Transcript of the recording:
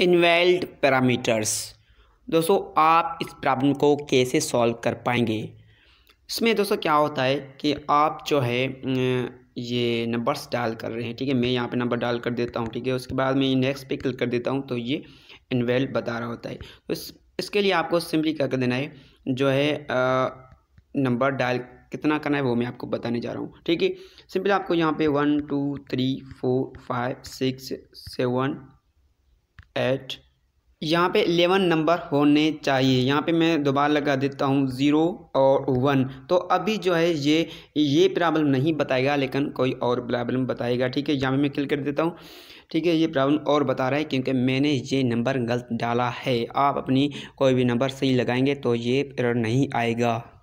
इनवेल्ड parameters दोस्तों आप इस प्रॉब्लम को कैसे सॉल्व कर पाएंगे इसमें दोस्तों क्या होता है कि आप जो है ये नंबर्स डाल कर रहे हैं ठीक है मैं यहाँ पे नंबर डाल कर देता हूँ ठीक है उसके बाद मैं इंडेक्स पे क्लिक कर देता हूँ तो ये इनवेल्ड बता रहा होता है तो इस, इसके लिए आपको सिंपली क्या कर देना है जो है नंबर डायल कितना करना है वो मैं आपको बताने जा रहा हूँ ठीक है सिंपली आपको यहाँ पे one two three four five six seven eight यहाँ पे एलेवन नंबर होने चाहिए यहाँ पे मैं दोबारा लगा देता हूँ ज़ीरो और वन तो अभी जो है ये ये प्रॉब्लम नहीं बताएगा लेकिन कोई और प्रॉब्लम बताएगा ठीक है यहाँ पे मैं क्लिक कर देता हूँ ठीक है ये प्रॉब्लम और बता रहा है क्योंकि मैंने ये नंबर गलत डाला है आप अपनी कोई भी नंबर सही लगाएंगे तो ये एरर नहीं आएगा